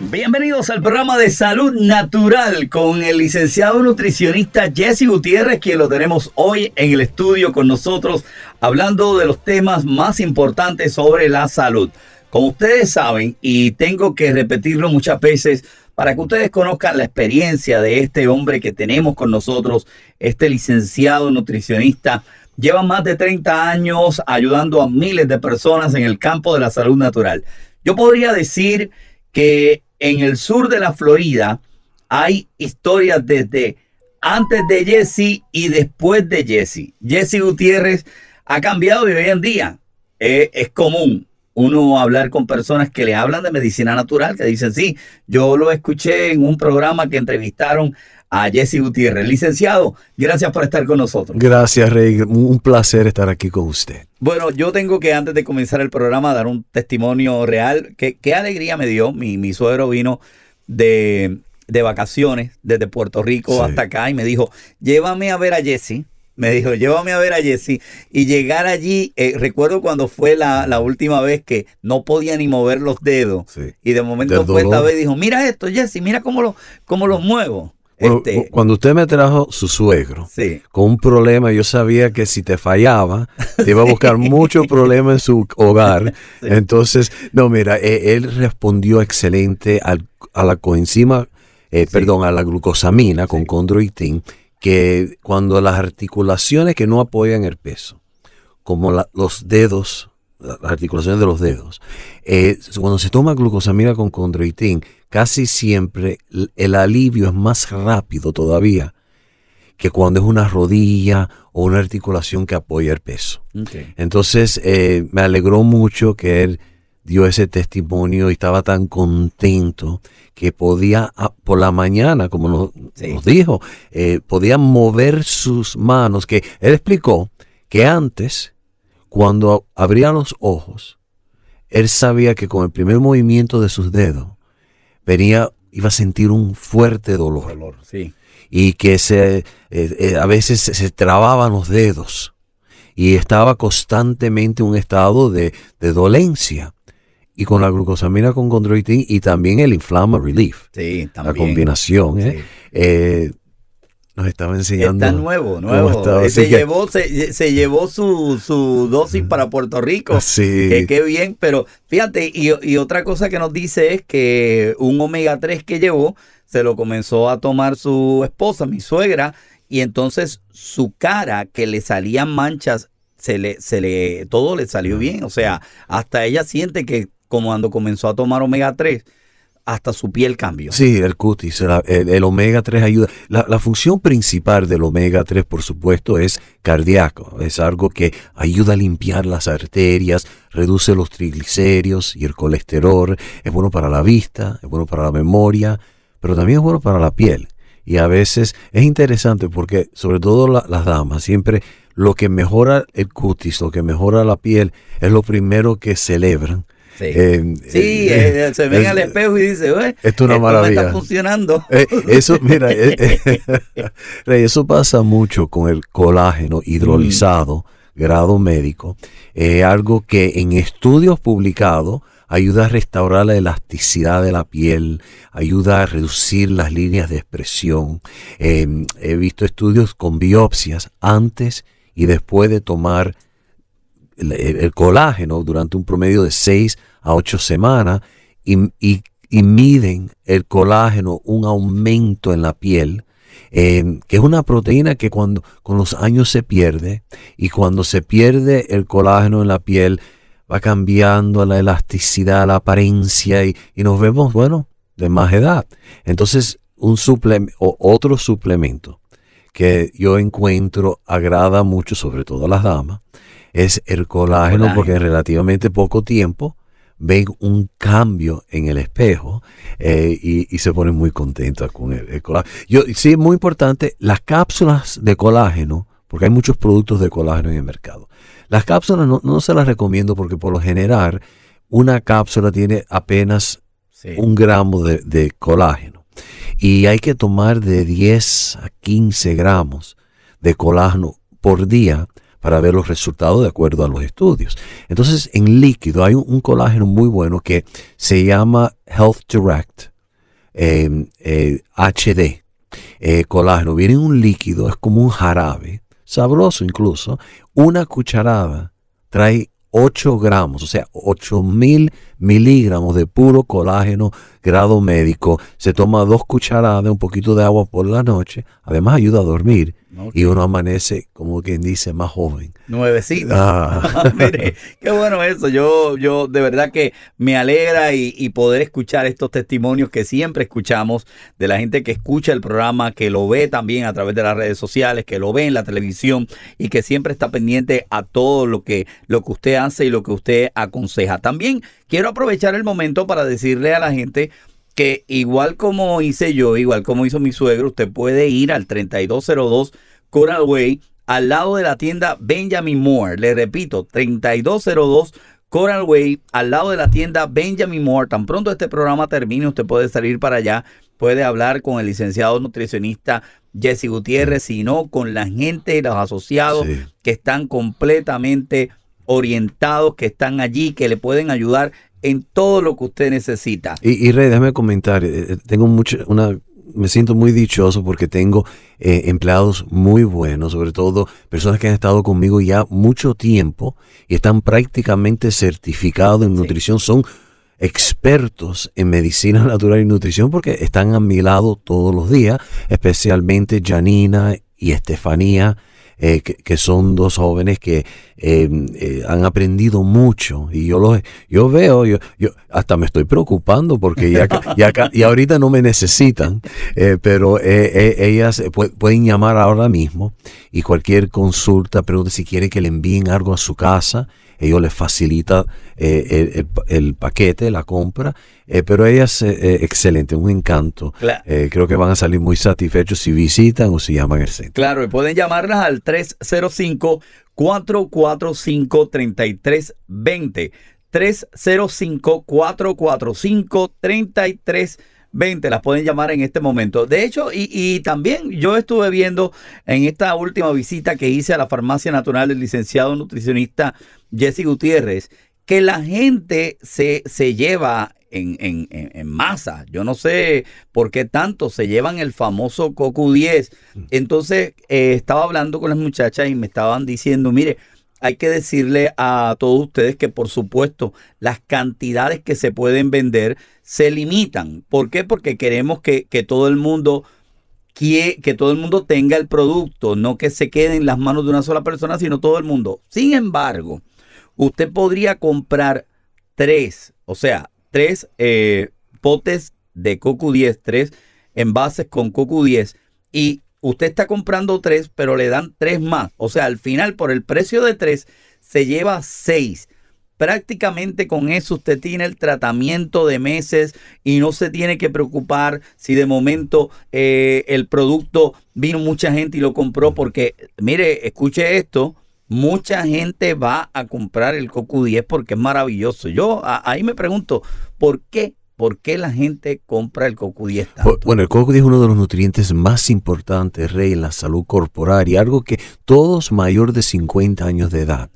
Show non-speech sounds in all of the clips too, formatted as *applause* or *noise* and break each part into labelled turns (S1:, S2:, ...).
S1: Bienvenidos al programa de salud natural con el licenciado nutricionista Jesse Gutiérrez, quien lo tenemos hoy en el estudio con nosotros, hablando de los temas más importantes sobre la salud. Como ustedes saben, y tengo que repetirlo muchas veces para que ustedes conozcan la experiencia de este hombre que tenemos con nosotros, este licenciado nutricionista Lleva más de 30 años ayudando a miles de personas en el campo de la salud natural. Yo podría decir que en el sur de la Florida hay historias desde antes de Jesse y después de Jesse. Jesse Gutiérrez ha cambiado y hoy en día eh, es común uno hablar con personas que le hablan de medicina natural, que dicen, sí, yo lo escuché en un programa que entrevistaron a Jesse Gutiérrez. Licenciado, gracias por estar con nosotros.
S2: Gracias, Rey. Un placer estar aquí con usted.
S1: Bueno, yo tengo que antes de comenzar el programa dar un testimonio real. Qué, qué alegría me dio. Mi, mi suegro vino de, vacaciones desde Puerto Rico hasta acá y me dijo, llévame a ver a Jesse. Me dijo, llévame a ver a Jesse. Y llegar allí, eh, recuerdo cuando fue la, última vez que no podía ni mover los dedos. Y de momento fue esta vez dijo, mira esto, Jesse, mira cómo, lo, cómo los muevo.
S2: Este, cuando usted me trajo su suegro con un problema, yo sabía que si te fallaba, te iba a buscar *laughs* mucho problema en su hogar. Entonces, no, mira, e-, él respondió excelente a la coenzima, eh, perdón, a la glucosamina con condroitin, que cuando las articulaciones que no apoyan el peso, como los dedos, las articulaciones de los dedos. Eh, cuando se toma glucosamina con condroitín, casi siempre el alivio es más rápido todavía que cuando es una rodilla o una articulación que apoya el peso. Entonces, eh, me alegró mucho que él dio ese testimonio y estaba tan contento que podía, por la mañana, como nos, dijo, eh, podía mover sus manos, que él explicó que antes cuando abría los ojos, él sabía que con el primer movimiento de sus dedos venía, iba a sentir un fuerte dolor. Y que se, eh, eh, a veces se trababan los dedos y estaba constantemente en un estado de, dolencia. Y con la glucosamina con chondroitin y también el inflama relief. Sí, también. La combinación. ¿eh? Nos estaba enseñando. Está
S1: nuevo, nuevo. Eh, se, llevó, eh, se, llevó su, su dosis para Puerto Rico.
S2: Sí. Que
S1: qué bien, pero fíjate, y, otra cosa que nos dice es que un omega 3 que llevó se lo comenzó a tomar su esposa, mi suegra, y entonces su cara, que le salían manchas, se le, se le, todo le salió ah, bien. O sea, hasta ella siente que como cuando comenzó a tomar omega 3, hasta su piel cambia.
S2: Sí, el cutis, el, omega 3 ayuda. La, función principal del omega 3, por supuesto, es cardíaco. Es algo que ayuda a limpiar las arterias, reduce los triglicéridos y el colesterol. Es bueno para la vista, es bueno para la memoria, pero también es bueno para la piel. Y a veces es interesante porque, sobre todo las damas, siempre lo que mejora el cutis, lo que mejora la piel, es lo primero que celebran Sí, eh, eh, eh, se ven al
S1: espejo y dice, esto, una maravilla. está funcionando. eso, *laughs*
S2: *laughs* eso pasa mucho con el colágeno hidrolizado, mm. grado médico, algo que en estudios publicados ayuda a restaurar la elasticidad de la piel, ayuda a reducir las líneas de expresión. he visto estudios con biopsias antes y después de tomar el, colágeno durante un promedio de 6 a 8 semanas y, miden el colágeno, un aumento en la piel, eh, que es una proteína que cuando con los años se pierde y cuando se pierde el colágeno en la piel va cambiando la elasticidad, la apariencia y, y nos vemos, bueno, de más edad. Entonces, un suplemento, otro suplemento que yo encuentro agrada mucho, sobre todo a las damas, es el colágeno, porque en relativamente poco tiempo ven un cambio en el espejo eh, y, se ponen muy contentas con el, colágeno. Yo, sí, es muy importante, las cápsulas de colágeno, porque hay muchos productos de colágeno en el mercado. Las cápsulas no, se las recomiendo porque por lo general una cápsula tiene apenas un gramo de, de colágeno y hay que tomar de 10 a 15 gramos de colágeno por día para ver los resultados de acuerdo a los estudios. Entonces, en líquido hay un, colágeno muy bueno que se llama Health Direct em, HD. Eh, eh, colágeno viene en un líquido, es como un jarabe, sabroso incluso. Una cucharada trae 8 gramos, o sea, 8 mil miligramos de puro colágeno grado médico. Se toma dos cucharadas, un poquito de agua por la noche. Además ayuda a dormir. Y uno amanece, como quien dice, más joven.
S1: Nuevecito. Ah. *laughs* qué bueno eso. Yo, yo de verdad que me alegra y, y, poder escuchar estos testimonios que siempre escuchamos de la gente que escucha el programa, que lo ve también a través de las redes sociales, que lo ve en la televisión y que siempre está pendiente a todo lo que, lo que usted hace y lo que usted aconseja. También quiero aprovechar el momento para decirle a la gente que igual como hice yo, igual como hizo mi suegro, usted puede ir al 3202 Coral Way al lado de la tienda Benjamin Moore. Le repito, 3202 Coral Way al lado de la tienda Benjamin Moore. Tan pronto este programa termine, usted puede salir para allá, puede hablar con el licenciado nutricionista Jesse Gutiérrez, sino con la gente, y los asociados que están completamente orientados, que están allí, que le pueden ayudar en todo lo que usted necesita.
S2: Y, Rey, déjame comentar, eh, eh, tengo mucho, una, me siento muy dichoso porque tengo eh, empleados muy buenos, sobre todo personas que han estado conmigo ya mucho tiempo y están prácticamente certificados en nutrición, son expertos en medicina *laughs* natural y nutrición porque están a mi lado todos los días, especialmente Janina y Estefanía, eh, que, son dos jóvenes que eh, eh, han aprendido mucho y yo los yo veo yo, yo hasta me estoy preocupando porque ya, ya, ahorita no me necesitan pero ellas pueden llamar ahora mismo y cualquier consulta pregunta si quiere que le envíen algo a su casa ellos les facilita eh, el, paquete, la compra, eh, pero ella es eh, excelente, un encanto. creo que van a salir muy satisfechos si visitan o si llaman el centro.
S1: Claro, y pueden llamarlas al 305 445 3320 305 445 3320 20 las pueden llamar en este momento. De hecho, y, también yo estuve viendo en esta última visita que hice a la farmacia natural del licenciado nutricionista Jesse Gutiérrez, que la gente se, se lleva en, en, masa. Yo no sé por qué tanto se llevan el famoso CoQ10. Mm. Entonces, eh, estaba hablando con las muchachas y me estaban diciendo, mire, hay que decirle a todos ustedes que por supuesto las cantidades que se pueden vender se limitan. ¿Por qué? Porque queremos que, todo el mundo que, que todo el mundo tenga el producto, no que se quede en las manos de una sola persona, sino todo el mundo. Sin embargo, usted podría comprar tres, o sea, tres eh, potes de coco 10, tres envases con coco 10 y usted está comprando tres, pero le dan tres más. O sea, al final, por el precio de tres, se lleva seis. Prácticamente con eso usted tiene el tratamiento de meses y no se tiene que preocupar si de momento eh, el producto vino mucha gente y lo compró porque, mire, escuche esto, mucha gente va a comprar el Coco 10 porque es maravilloso. Yo ahí me pregunto, ¿por qué ¿Por qué la gente compra el cocudí
S2: Bueno, el cocudí es uno de los nutrientes más importantes, Rey, en la salud corporal y algo que todos mayor de 50 años de edad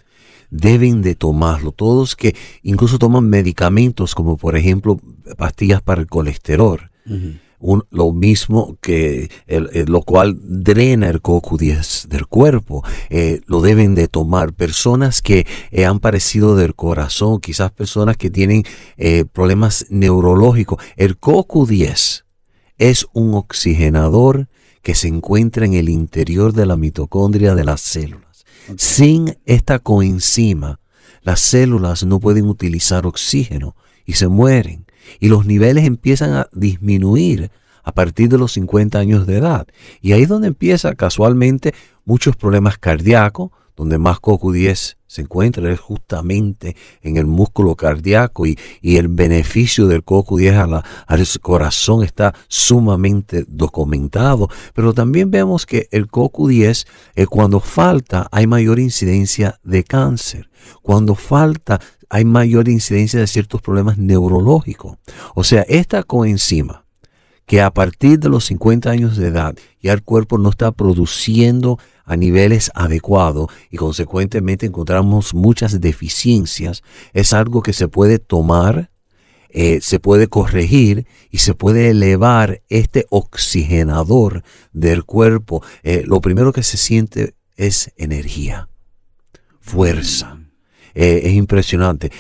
S2: deben de tomarlo. Todos que incluso toman medicamentos como por ejemplo pastillas para el colesterol lo mismo que eh, lo cual drena el CoQ10 del cuerpo. Eh, lo deben de tomar personas que eh, han parecido del corazón, quizás personas que tienen problemas neurológicos. El CoQ10 es un oxigenador que se encuentra en el interior de la mitocondria de las células. Sin esta coenzima, las células no pueden utilizar oxígeno y se mueren y los niveles empiezan a disminuir a partir de los 50 años de edad. Y ahí es donde empieza casualmente muchos problemas cardíacos, donde más CoQ10 se encuentra es justamente en el músculo cardíaco y, el beneficio del CoQ10 al corazón está sumamente documentado. Pero también vemos que el CoQ10 cuando falta hay mayor incidencia de cáncer. Cuando falta hay mayor incidencia de ciertos problemas neurológicos. O sea, esta coenzima que a partir de los 50 años de edad ya el cuerpo no está produciendo a niveles adecuados y consecuentemente encontramos muchas deficiencias, es algo que se puede tomar, eh, se puede corregir y se puede elevar este oxigenador del cuerpo. Eh, lo primero que se siente es energía, fuerza. Mm. Eh, es impresionante.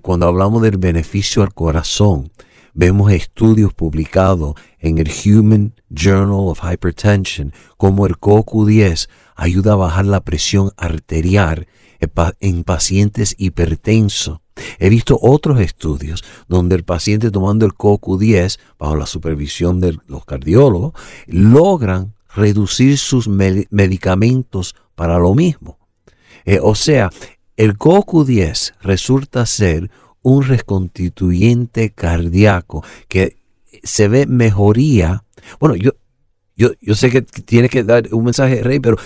S2: cuando hablamos del beneficio al corazón, Vemos estudios publicados en el Human Journal of Hypertension como el CoQ10 ayuda a bajar la presión arterial en pacientes hipertensos. He visto otros estudios donde el paciente tomando el CoQ10 bajo la supervisión de los cardiólogos logran reducir sus medicamentos para lo mismo. Eh, o sea, el CoQ10 resulta ser un reconstituyente cardíaco que se ve mejoría. Bueno, yo, yo, yo sé que tiene que dar un mensaje, Rey, pero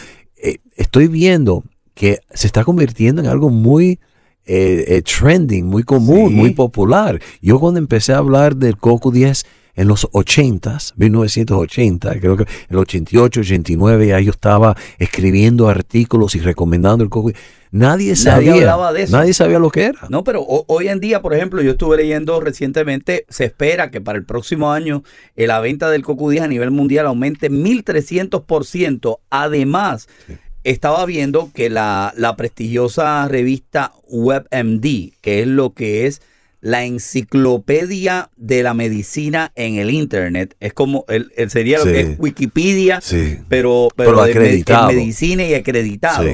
S2: eh, estoy viendo que se está convirtiendo en algo muy eh, eh, trending, muy común, muy popular. Yo cuando empecé a hablar del Coco 10, en los 80s, 1980, creo que el 88, 89, ahí yo estaba escribiendo artículos y recomendando el cocudí. Nadie sabía. Nadie de eso. Nadie sabía lo que era.
S1: No, pero hoy en día, por ejemplo, yo estuve leyendo recientemente, se espera que para el próximo año eh, la venta del coco a nivel mundial aumente 1.300%. Además, estaba viendo que la, la prestigiosa revista WebMD, que es lo que es la enciclopedia de la medicina en el internet. Es como, el, sería lo que es Wikipedia, pero, pero, medicina y acreditado.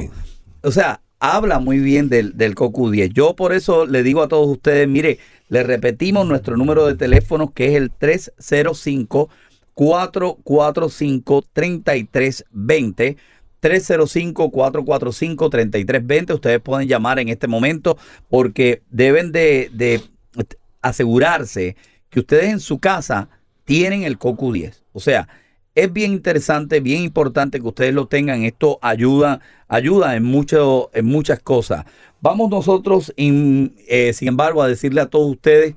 S1: O sea, habla muy bien del, del 10 Yo por eso le digo a todos ustedes, mire, le repetimos nuestro número de teléfono que es el 305 445 3320 305-445-3320. Ustedes pueden llamar en este momento porque deben de, asegurarse que ustedes en su casa tienen el CoQ10. O sea, es bien interesante, bien importante que ustedes lo tengan. Esto ayuda, ayuda en, en muchas cosas. Vamos nosotros, eh, sin embargo, a decirle a todos ustedes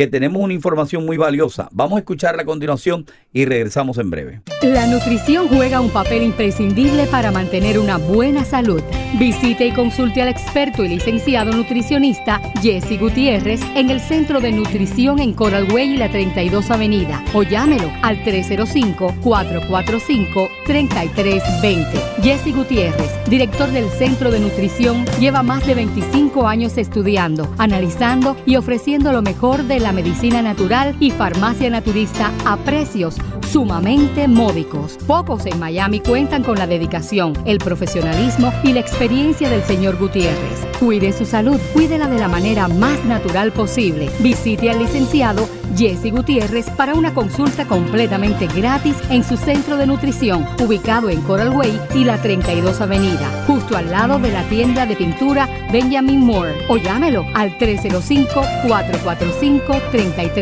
S1: que tenemos una información muy valiosa. Vamos a escucharla a continuación y regresamos en breve.
S3: La nutrición juega un papel imprescindible para mantener una buena salud. Visite y consulte al experto y licenciado nutricionista Jesse Gutiérrez en el Centro de Nutrición en Coral y la 32 Avenida o llámelo al 305-445-3320. Jesse Gutiérrez, director del Centro de Nutrición, lleva más de 25 años estudiando, analizando y ofreciendo lo mejor de la medicina natural y farmacia naturista a precios sumamente módicos. Pocos en Miami cuentan con la dedicación, el profesionalismo y la experiencia del señor Gutiérrez. Cuide su salud, cuídela de la manera más natural posible. Visite al licenciado Jesse Gutiérrez para una consulta completamente gratis en su centro de nutrición, ubicado en Coral Way y la 32 Avenida, justo al lado de la tienda de pintura Benjamin Moore. O llámelo al 305-445-33.